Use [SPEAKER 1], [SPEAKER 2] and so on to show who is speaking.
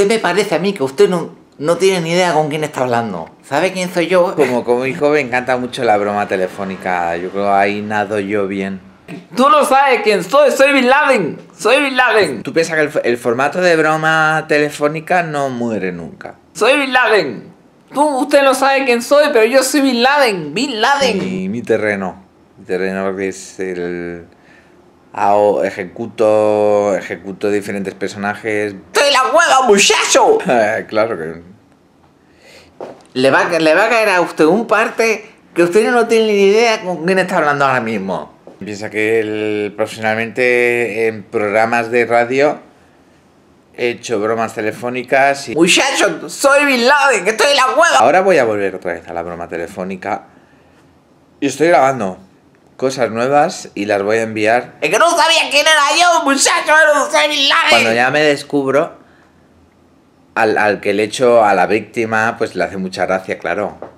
[SPEAKER 1] usted me parece a mí que usted no, no tiene ni idea con quién está hablando. ¿Sabe quién soy yo? Como, como hijo me encanta mucho la broma telefónica. Yo creo ahí nado yo bien. Tú no sabes quién soy, soy Bin Laden, soy Bin Laden. Tú piensas que el, formato de broma telefónica no muere nunca.
[SPEAKER 2] Soy Bin Laden. Tú, usted no sabe quién soy, pero yo soy Bin Laden, Bin Laden. Y
[SPEAKER 1] mi terreno, mi terreno que es el, ejecuto, ejecuto diferentes personajes. en la hueva, muchacho! Eh, claro que... Le va, le va a caer a usted un parte que usted no tiene ni idea con quién está hablando ahora mismo. Piensa que él profesionalmente en programas de radio he hecho bromas telefónicas y... ¡Muchacho,
[SPEAKER 3] soy Bin Laden, que estoy en la hueva! Ahora
[SPEAKER 1] voy a volver otra vez a la broma telefónica y estoy grabando cosas nuevas y las voy a enviar. Es que no
[SPEAKER 4] sabía quién era yo, muchacho, Cuando
[SPEAKER 1] ya me descubro, al, al que le echo a la víctima, pues le hace mucha gracia, claro.